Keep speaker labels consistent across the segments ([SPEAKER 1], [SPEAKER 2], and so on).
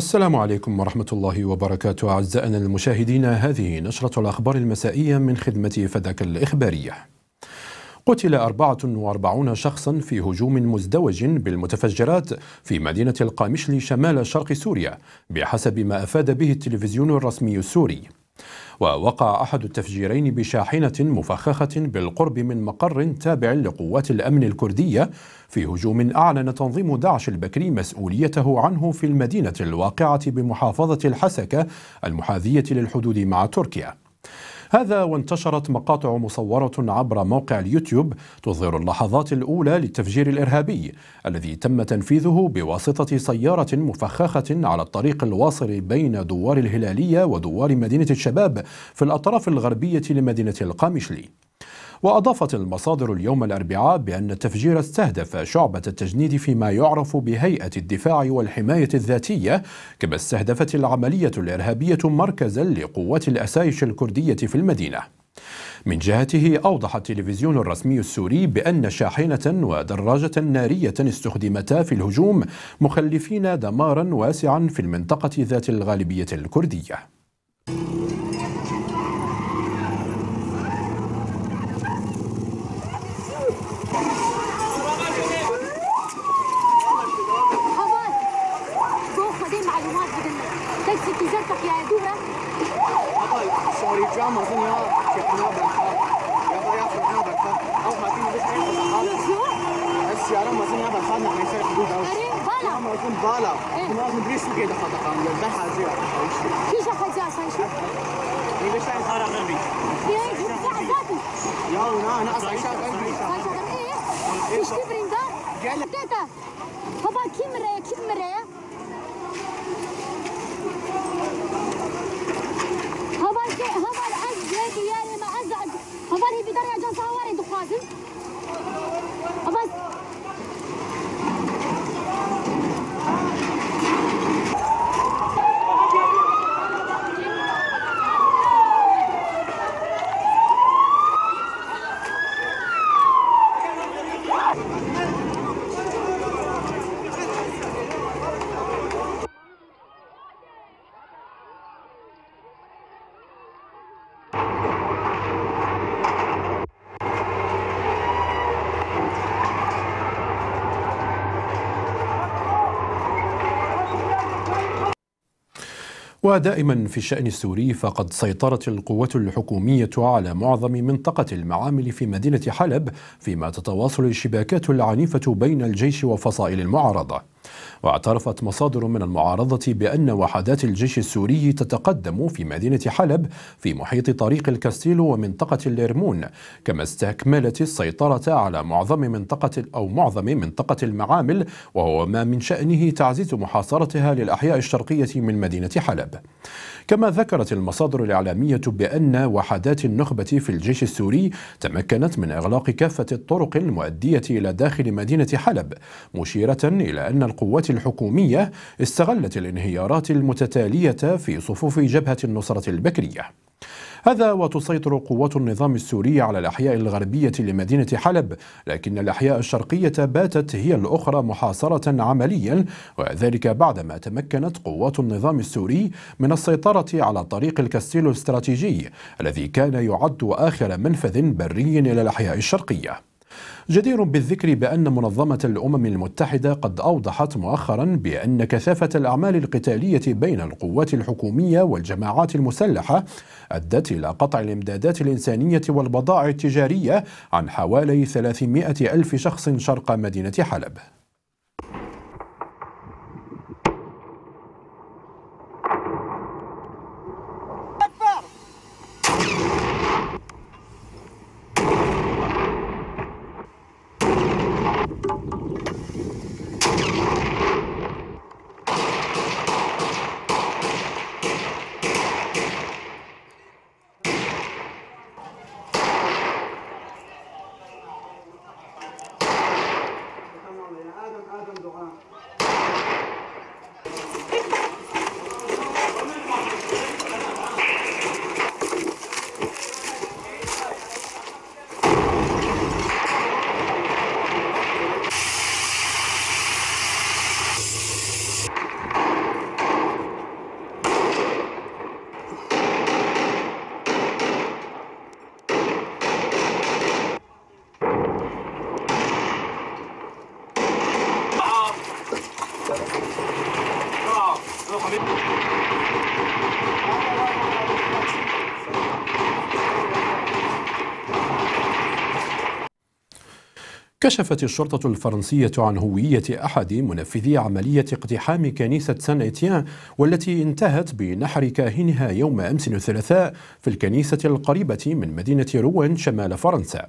[SPEAKER 1] السلام عليكم ورحمة الله وبركاته أعزائنا المشاهدين هذه نشرة الأخبار المسائية من خدمة فدك الإخبارية قتل 44 شخصا في هجوم مزدوج بالمتفجرات في مدينة القامشلي شمال شرق سوريا بحسب ما أفاد به التلفزيون الرسمي السوري ووقع أحد التفجيرين بشاحنة مفخخة بالقرب من مقر تابع لقوات الأمن الكردية في هجوم أعلن تنظيم داعش البكري مسؤوليته عنه في المدينة الواقعة بمحافظة الحسكة المحاذية للحدود مع تركيا هذا وانتشرت مقاطع مصورة عبر موقع اليوتيوب تظهر اللحظات الأولى للتفجير الإرهابي الذي تم تنفيذه بواسطة سيارة مفخخة على الطريق الواصل بين دوار الهلالية ودوار مدينة الشباب في الأطراف الغربية لمدينة القامشلي وأضافت المصادر اليوم الأربعاء بأن التفجير استهدف شعبة التجنيد فيما يعرف بهيئة الدفاع والحماية الذاتية كما استهدفت العملية الإرهابية مركزا لقوات الأسايش الكردية في المدينة من جهته أوضح التلفزيون الرسمي السوري بأن شاحنة ودراجة نارية استخدمتا في الهجوم مخلفين دمارا واسعا في المنطقة ذات الغالبية الكردية
[SPEAKER 2] Teď si ti za tak já jedu, ne? Sorry, drama, jsem já, všechno banka. Já byl já všechno banka. A už máte mi vysvětlit, že jsem banka. السيارة ما زين هذا خالنا ما يصير حدود أو بالا
[SPEAKER 1] ما يكون بالا ما يكون بريش شو كده خطا قام ده حاجة
[SPEAKER 2] شو شو حاجة عشان شو
[SPEAKER 1] إيه ليش تعرف هذا غبي يا ونا أنا أصلا شاف غبي
[SPEAKER 2] إيش تبرين ده قال
[SPEAKER 1] هبا كم مرة كم مرة ودائما في الشأن السوري فقد سيطرت القوات الحكومية على معظم منطقة المعامل في مدينة حلب فيما تتواصل الشباكات العنيفة بين الجيش وفصائل المعارضة واعترفت مصادر من المعارضة بأن وحدات الجيش السوري تتقدم في مدينة حلب في محيط طريق الكاستيلو ومنطقة اليرمون كما استكملت السيطرة على معظم منطقة أو معظم منطقة المعامل وهو ما من شأنه تعزيز محاصرتها للأحياء الشرقية من مدينة حلب كما ذكرت المصادر الإعلامية بأن وحدات النخبة في الجيش السوري تمكنت من إغلاق كافة الطرق المؤدية إلى داخل مدينة حلب مشيرة إلى أن القوات الحكومية استغلت الانهيارات المتتالية في صفوف جبهة النصرة البكرية هذا وتسيطر قوات النظام السوري على الأحياء الغربية لمدينة حلب لكن الأحياء الشرقية باتت هي الأخرى محاصرة عمليا وذلك بعدما تمكنت قوات النظام السوري من السيطرة على طريق الكاستيلو الاستراتيجي الذي كان يعد آخر منفذ بري إلى الأحياء الشرقية جدير بالذكر بأن منظمة الأمم المتحدة قد أوضحت مؤخرا بأن كثافة الأعمال القتالية بين القوات الحكومية والجماعات المسلحة أدت إلى قطع الإمدادات الإنسانية والبضائع التجارية عن حوالي 300 ألف شخص شرق مدينة حلب كشفت الشرطة الفرنسية عن هوية أحد منفذي عملية اقتحام كنيسة سان إتيان والتي انتهت بنحر كاهنها يوم أمس الثلاثاء في الكنيسة القريبة من مدينة روان شمال فرنسا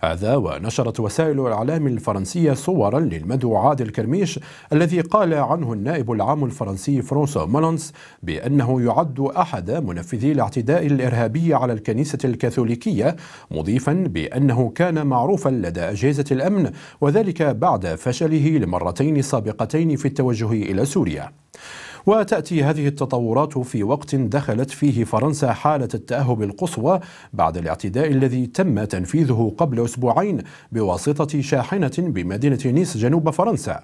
[SPEAKER 1] هذا ونشرت وسائل الإعلام الفرنسية صورا للمدعو عادل كرميش الذي قال عنه النائب العام الفرنسي فرانسوا مولونس بأنه يعد أحد منفذي الاعتداء الإرهابي على الكنيسة الكاثوليكية مضيفا بأنه كان معروفا لدى أجهزة الأمن وذلك بعد فشله لمرتين سابقتين في التوجه إلى سوريا وتأتي هذه التطورات في وقت دخلت فيه فرنسا حالة التأهب القصوى بعد الاعتداء الذي تم تنفيذه قبل أسبوعين بواسطة شاحنة بمدينة نيس جنوب فرنسا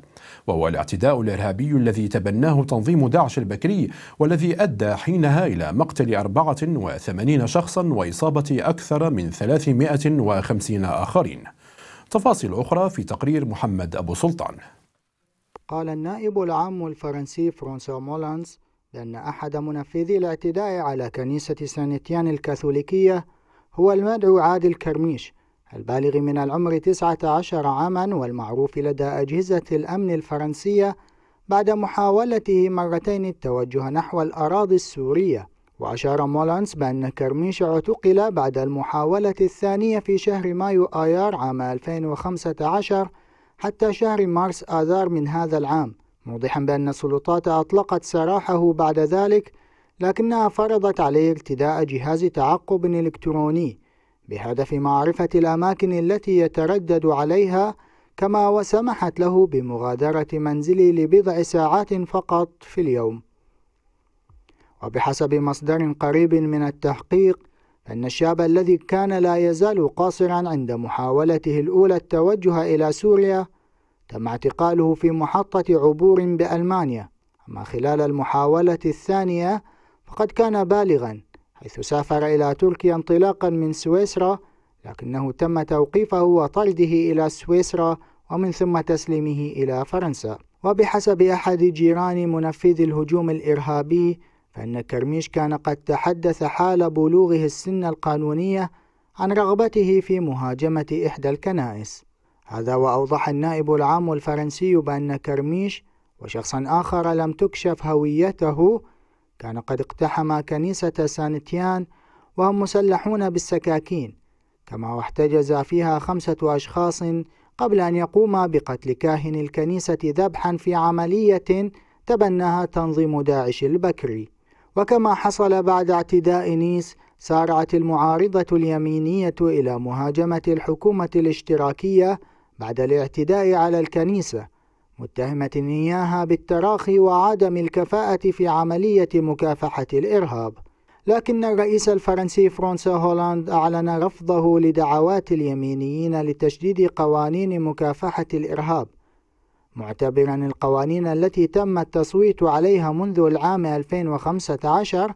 [SPEAKER 1] وهو الاعتداء الإرهابي الذي تبناه تنظيم داعش البكري والذي أدى حينها إلى مقتل 84 شخصا وإصابة أكثر من 350 آخرين تفاصيل أخرى في تقرير محمد أبو سلطان
[SPEAKER 2] قال النائب العام الفرنسي فرانسوا مولانس بأن أحد منفذي الاعتداء على كنيسة سانتيان الكاثوليكية هو المدعو عادل كرميش البالغ من العمر 19 عاما والمعروف لدى أجهزة الأمن الفرنسية بعد محاولته مرتين التوجه نحو الأراضي السورية وأشار مولانس بأن كرميش اعتقل بعد المحاولة الثانية في شهر مايو آيار عام 2015 حتى شهر مارس آذار من هذا العام موضحا بأن السلطات أطلقت سراحه بعد ذلك لكنها فرضت عليه ارتداء جهاز تعقب إلكتروني بهدف معرفة الأماكن التي يتردد عليها كما وسمحت له بمغادرة منزله لبضع ساعات فقط في اليوم وبحسب مصدر قريب من التحقيق أن الشاب الذي كان لا يزال قاصرا عند محاولته الأولى التوجه إلى سوريا تم اعتقاله في محطة عبور بألمانيا أما خلال المحاولة الثانية فقد كان بالغا حيث سافر إلى تركيا انطلاقا من سويسرا لكنه تم توقيفه وطرده إلى سويسرا ومن ثم تسليمه إلى فرنسا وبحسب أحد جيران منفذ الهجوم الإرهابي فإن كرميش كان قد تحدث حال بلوغه السن القانونية عن رغبته في مهاجمة إحدى الكنائس هذا وأوضح النائب العام الفرنسي بأن كرميش وشخصا آخر لم تكشف هويته كان قد اقتحم كنيسة سانتيان وهم مسلحون بالسكاكين كما واحتجز فيها خمسة أشخاص قبل أن يقوم بقتل كاهن الكنيسة ذبحا في عملية تبناها تنظيم داعش البكري وكما حصل بعد اعتداء نيس سارعت المعارضة اليمينية إلى مهاجمة الحكومة الاشتراكية بعد الاعتداء على الكنيسة متهمة إياها بالتراخي وعدم الكفاءة في عملية مكافحة الإرهاب لكن الرئيس الفرنسي فرانسا هولاند أعلن رفضه لدعوات اليمينيين لتشديد قوانين مكافحة الإرهاب معتبرا القوانين التي تم التصويت عليها منذ العام 2015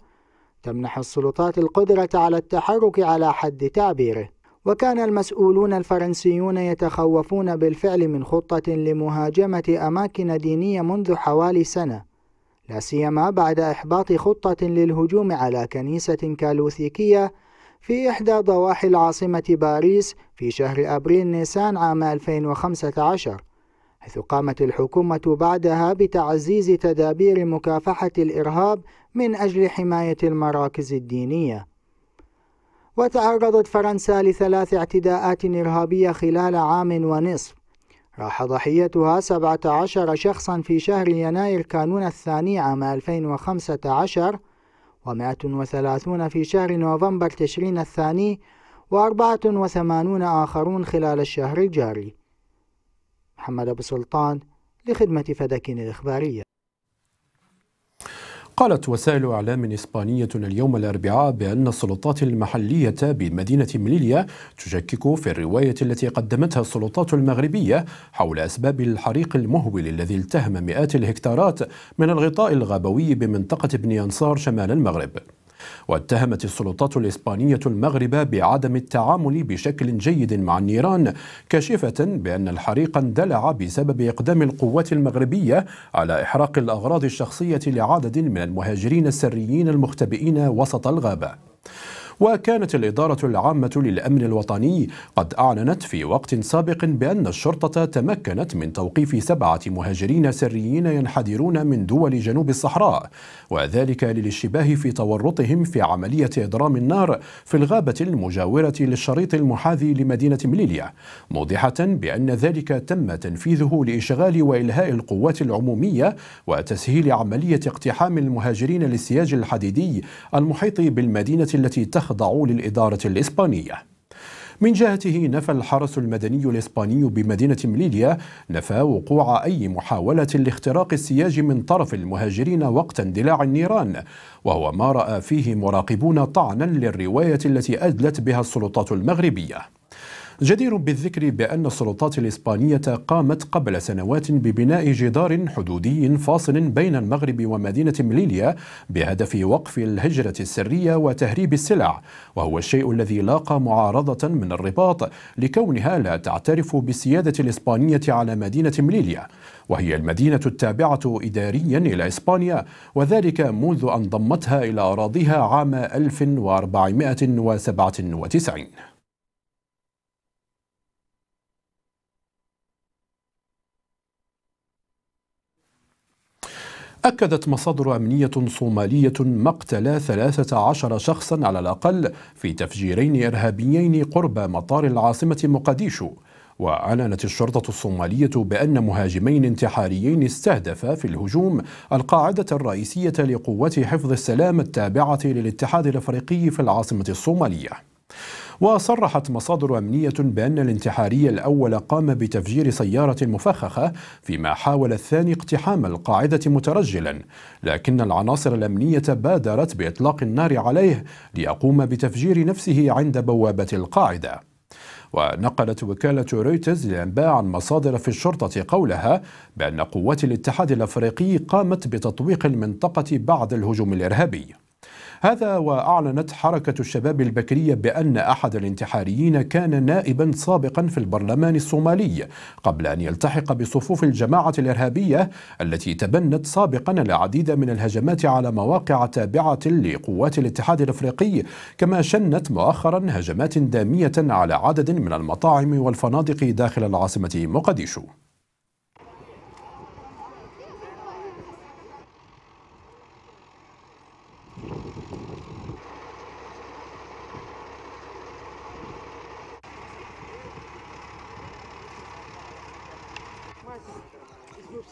[SPEAKER 2] تمنح السلطات القدرة على التحرك على حد تعبيره وكان المسؤولون الفرنسيون يتخوفون بالفعل من خطة لمهاجمة أماكن دينية منذ حوالي سنة لا سيما بعد إحباط خطة للهجوم على كنيسة كالوثيكية في إحدى ضواحي العاصمة باريس في شهر أبريل نيسان عام 2015 حيث قامت الحكومة بعدها بتعزيز تدابير مكافحة الإرهاب من أجل حماية المراكز الدينية. وتعرضت فرنسا لثلاث اعتداءات إرهابية خلال عام ونصف، راح ضحيتها 17 شخصا في شهر يناير كانون الثاني عام 2015 و130 في شهر نوفمبر تشرين الثاني و84 آخرون خلال الشهر الجاري محمد أبو سلطان لخدمة فداكين الإخبارية
[SPEAKER 1] قالت وسائل اعلام اسبانيه اليوم الاربعاء بان السلطات المحليه بمدينه مليليا تشكك في الروايه التي قدمتها السلطات المغربيه حول اسباب الحريق المهول الذي التهم مئات الهكتارات من الغطاء الغابوي بمنطقه بني انصار شمال المغرب واتهمت السلطات الإسبانية المغرب بعدم التعامل بشكل جيد مع النيران كاشفة بأن الحريق اندلع بسبب إقدام القوات المغربية على إحراق الأغراض الشخصية لعدد من المهاجرين السريين المختبئين وسط الغابة وكانت الإدارة العامة للأمن الوطني قد أعلنت في وقت سابق بأن الشرطة تمكنت من توقيف سبعة مهاجرين سريين ينحدرون من دول جنوب الصحراء وذلك للاشتباه في تورطهم في عملية إضرام النار في الغابة المجاورة للشريط المحاذي لمدينة مليليا موضحة بأن ذلك تم تنفيذه لإشغال وإلهاء القوات العمومية وتسهيل عملية اقتحام المهاجرين للسياج الحديدي المحيط بالمدينة التي تخ تخضع للإدارة الإسبانية من جهته نفى الحرس المدني الإسباني بمدينة مليليا نفى وقوع أي محاولة لاختراق السياج من طرف المهاجرين وقت اندلاع النيران وهو ما رأى فيه مراقبون طعنا للرواية التي أدلت بها السلطات المغربية جدير بالذكر بأن السلطات الإسبانية قامت قبل سنوات ببناء جدار حدودي فاصل بين المغرب ومدينة مليليا بهدف وقف الهجرة السرية وتهريب السلع وهو الشيء الذي لاقى معارضة من الرباط لكونها لا تعترف بالسيادة الإسبانية على مدينة مليليا وهي المدينة التابعة إداريا إلى إسبانيا وذلك منذ أن ضمتها إلى أراضيها عام 1497 أكدت مصادر أمنية صومالية مقتل 13 شخصا على الأقل في تفجيرين إرهابيين قرب مطار العاصمة مقديشو وأعلنت الشرطة الصومالية بأن مهاجمين انتحاريين استهدفا في الهجوم القاعدة الرئيسية لقوات حفظ السلام التابعة للاتحاد الأفريقي في العاصمة الصومالية وصرحت مصادر أمنية بأن الانتحاري الأول قام بتفجير سيارة مفخخة فيما حاول الثاني اقتحام القاعدة مترجلا لكن العناصر الأمنية بادرت بإطلاق النار عليه ليقوم بتفجير نفسه عند بوابة القاعدة ونقلت وكالة رويترز الأنباء عن مصادر في الشرطة قولها بأن قوات الاتحاد الأفريقي قامت بتطويق المنطقة بعد الهجوم الإرهابي هذا وأعلنت حركة الشباب البكرية بأن أحد الانتحاريين كان نائبا سابقا في البرلمان الصومالي قبل أن يلتحق بصفوف الجماعة الإرهابية التي تبنت سابقا العديد من الهجمات على مواقع تابعة لقوات الاتحاد الإفريقي كما شنت مؤخرا هجمات دامية على عدد من المطاعم والفنادق داخل العاصمة مقديشو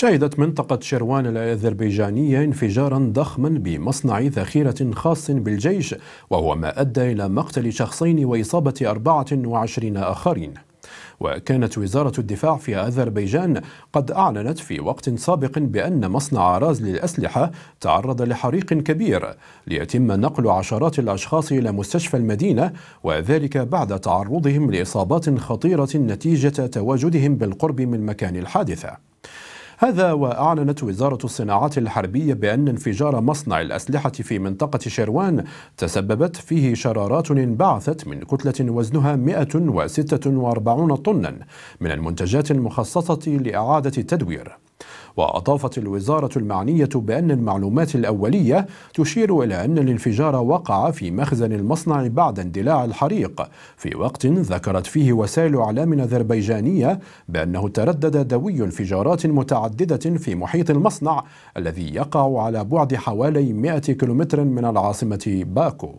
[SPEAKER 1] شهدت منطقة شروان الأذربيجانية انفجارا ضخما بمصنع ذخيرة خاص بالجيش وهو ما أدى إلى مقتل شخصين وإصابة 24 آخرين وكانت وزارة الدفاع في أذربيجان قد أعلنت في وقت سابق بأن مصنع راز للأسلحة تعرض لحريق كبير ليتم نقل عشرات الأشخاص إلى مستشفى المدينة وذلك بعد تعرضهم لإصابات خطيرة نتيجة تواجدهم بالقرب من مكان الحادثة هذا وأعلنت وزارة الصناعات الحربية بأن انفجار مصنع الأسلحة في منطقة شروان تسببت فيه شرارات انبعثت من كتلة وزنها 146 طنا من المنتجات المخصصة لإعادة التدوير وأضافت الوزارة المعنية بأن المعلومات الأولية تشير إلى أن الانفجار وقع في مخزن المصنع بعد اندلاع الحريق في وقت ذكرت فيه وسائل أعلام أذربيجانية بأنه تردد دوي انفجارات متعددة في محيط المصنع الذي يقع على بعد حوالي 100 كيلومتر من العاصمة باكو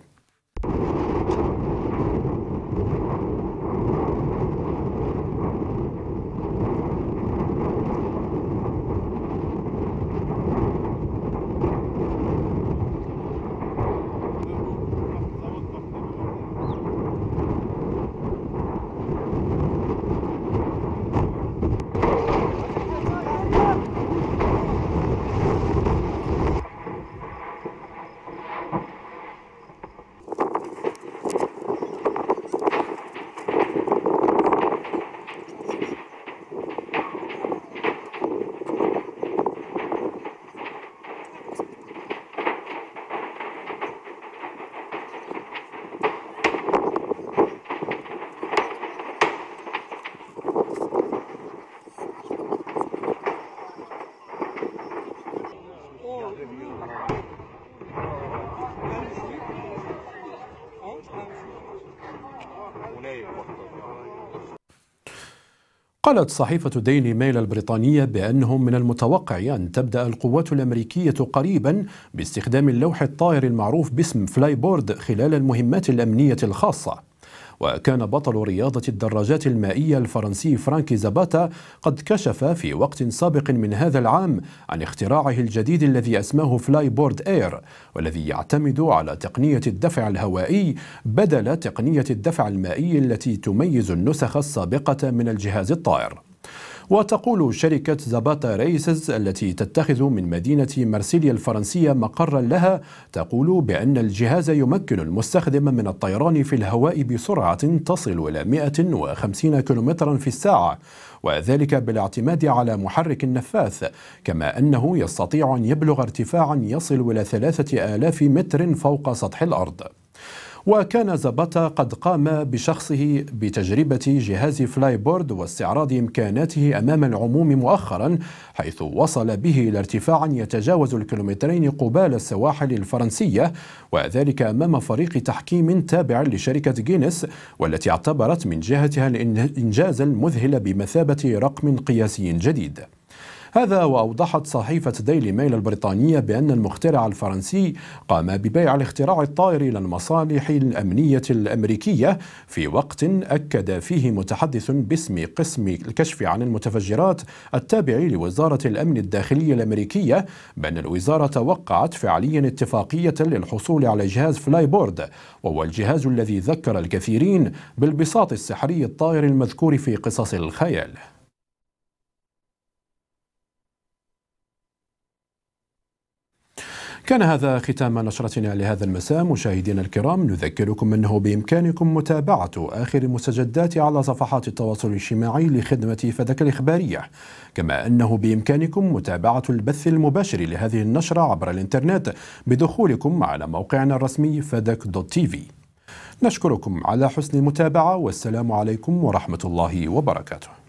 [SPEAKER 1] قالت صحيفة ديلي ميل البريطانية بأنهم من المتوقع أن تبدأ القوات الأمريكية قريبا باستخدام اللوح الطائر المعروف باسم فلاي بورد خلال المهمات الأمنية الخاصة وكان بطل رياضة الدراجات المائية الفرنسي فرانكي زاباتا قد كشف في وقت سابق من هذا العام عن اختراعه الجديد الذي أسماه فلاي بورد اير والذي يعتمد على تقنية الدفع الهوائي بدل تقنية الدفع المائي التي تميز النسخ السابقة من الجهاز الطائر وتقول شركة زاباتا ريسز التي تتخذ من مدينة مرسيليا الفرنسية مقرا لها تقول بأن الجهاز يمكن المستخدم من الطيران في الهواء بسرعة تصل إلى 150 كم في الساعة وذلك بالاعتماد على محرك النفاث كما أنه يستطيع أن يبلغ ارتفاعا يصل إلى 3000 متر فوق سطح الأرض وكان زاباتا قد قام بشخصه بتجربة جهاز فلاي بورد واستعراض إمكاناته أمام العموم مؤخرا حيث وصل به إلى ارتفاع يتجاوز الكيلومترين قبال السواحل الفرنسية وذلك أمام فريق تحكيم تابع لشركة جينيس والتي اعتبرت من جهتها الإنجاز المذهل بمثابة رقم قياسي جديد هذا وأوضحت صحيفة ديلي ميل البريطانية بأن المخترع الفرنسي قام ببيع الاختراع الطائر إلى المصالح الأمنية الأمريكية في وقت أكد فيه متحدث باسم قسم الكشف عن المتفجرات التابع لوزارة الأمن الداخلي الأمريكية بأن الوزارة وقعت فعليا اتفاقية للحصول على جهاز فلاي بورد وهو الجهاز الذي ذكر الكثيرين بالبساط السحري الطائر المذكور في قصص الخيال كان هذا ختام نشرتنا لهذا المساء مشاهدينا الكرام نذكركم أنه بإمكانكم متابعة آخر المستجدات على صفحات التواصل الاجتماعي لخدمة فدك الإخبارية كما أنه بإمكانكم متابعة البث المباشر لهذه النشرة عبر الإنترنت بدخولكم على موقعنا الرسمي فدك دوت تي في نشكركم على حسن المتابعة والسلام عليكم ورحمة الله وبركاته